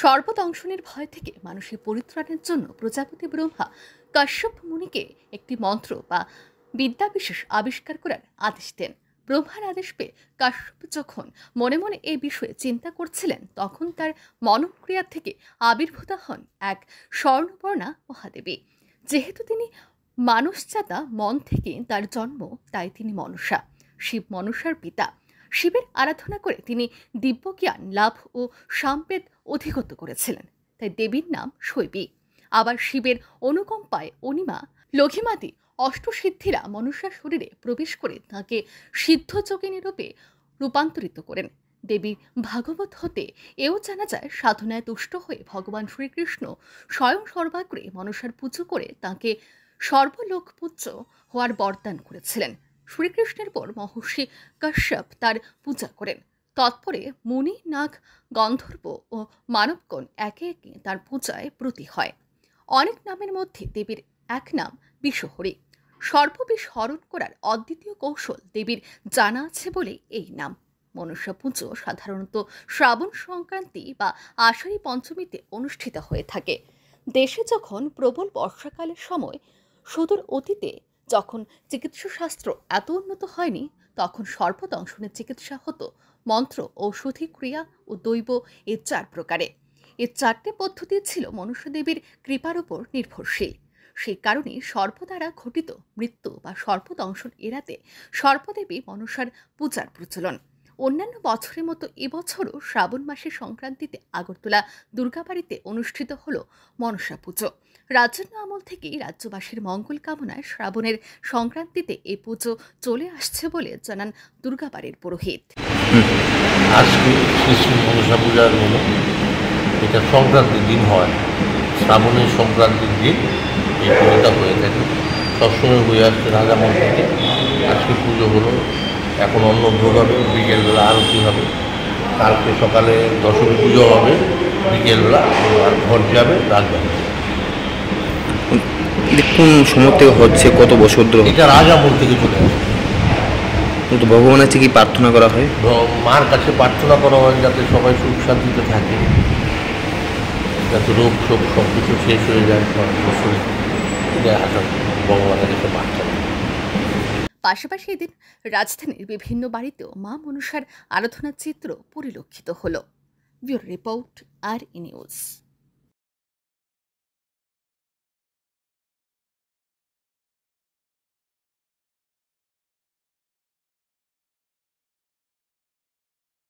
সর্বদংশনের ভয় থেকে মানুষের পরিত্রাণের জন্য প্রজাপতি ব্রহ্মা কাশ্যপ মুনিকে একটি মন্ত্র বা বিদ্যা বিশেষ আবিষ্কার করার আদেশ দেন ব্রহ্মার আদেশ পেয়ে কাশ্যপ যখন মনে মনে এই বিষয়ে চিন্তা করছিলেন তখন তার মনক্রিয়া থেকে আবির্ভূত হন এক স্বর্ণবর্ণা মহাদেবী যেহেতু তিনি মানুষজাতা মন থেকে তার জন্ম তাই তিনি মনসা শিব মনসার পিতা শিবের আরাধনা করে তিনি দিব্যজ্ঞান লাভ ও সাম্পেদ অধিগত করেছিলেন তাই দেবীর নাম শৈবী আবার শিবের অনুকম্পায় অনিমা লঘিমাদি অষ্টসিদ্ধিরা মনুষ্যার শরীরে প্রবেশ করে তাকে সিদ্ধযোগিনী রূপে রূপান্তরিত করেন দেবী ভাগবত হতে এও জানা যায় সাধনায় তুষ্ট হয়ে ভগবান শ্রীকৃষ্ণ স্বয়ং সর্বাগ্রে মনুষ্যার পুজো করে তাকে সর্বলোকপূজ্য হওয়ার বরদান করেছিলেন শ্রীকৃষ্ণের পর মহর্ষি কাশ্যপ তার পূজা করেন তৎপরে মুনি নাগ গন্ধর্ব ও মানবগণ একে একে তার পূজায় প্রতি হয় অনেক নামের মধ্যে দেবীর এক নাম বিষহরি সর্ববিষ হরণ করার অদ্বিতীয় কৌশল দেবীর জানা আছে বলে এই নাম মনুষ্য পুজো সাধারণত শ্রাবণ সংক্রান্তি বা আষাঢ়ী পঞ্চমীতে অনুষ্ঠিত হয়ে থাকে দেশে যখন প্রবল বর্ষাকালের সময় সুদূর অতীতে যখন চিকিৎসাশাস্ত্র এত উন্নত হয়নি তখন সর্পদংশনের চিকিৎসা হতো মন্ত্র ঔষধি ক্রিয়া ও দৈব এ চার প্রকারে এ চারটে পদ্ধতি ছিল মনুষ্যদেবীর কৃপার ওপর নির্ভরশীল সেই কারণে সর্প দ্বারা ঘটিত মৃত্যু বা সর্পদংশন এড়াতে সর্পদেবী মনুষ্যার পূজার প্রচলন অন্যান্য বছরের মতো এবছরও শ্রাবণ মাসের সংক্রান্তিতে আগরতলা দুর্গাবাড়িতে অনুষ্ঠিত হল মনসা পুজো রাজন্য আমল থেকে রাজ্যবাসীর মঙ্গল কামনায় শ্রাবণের সংক্রান্তিতে এই পুজো চলে আসছে বলে জানান দুর্গাবাড়ির পুরোহিত মনসা পূজার হলো এটা সংক্রান্তির দিন হয় শ্রাবণের সংক্রান্তির দিন এই পুজোটা হয়ে থাকে সবসময় হয়ে আসছে রাজামল থেকে আজকে পুজো হলো এখন অন্নভোগ হবে বিকেলবেলা আরতি হবে কালকে সকালে দশমী পুজো হবে বিকেলবেলা আর ঘর যাবে রাজবাড়ি কোন সময় থেকে হচ্ছে কত বছর ধরে এটা রাজাপুর থেকে চলে আসে কিন্তু ভগবানের কাছে কি প্রার্থনা করা হয় মার কাছে প্রার্থনা করা হয় যাতে সবাই সুখ শান্তিতে থাকে যাতে রোগ শোক সব কিছু শেষ হয়ে যায় ভগবানের কাছে প্রার্থনা পাশাপাশি এদিন রাজধানীর বিভিন্ন বাড়িতেও মা মনুষার আরাধনার চিত্র পরিলক্ষিত হল bureau report R E news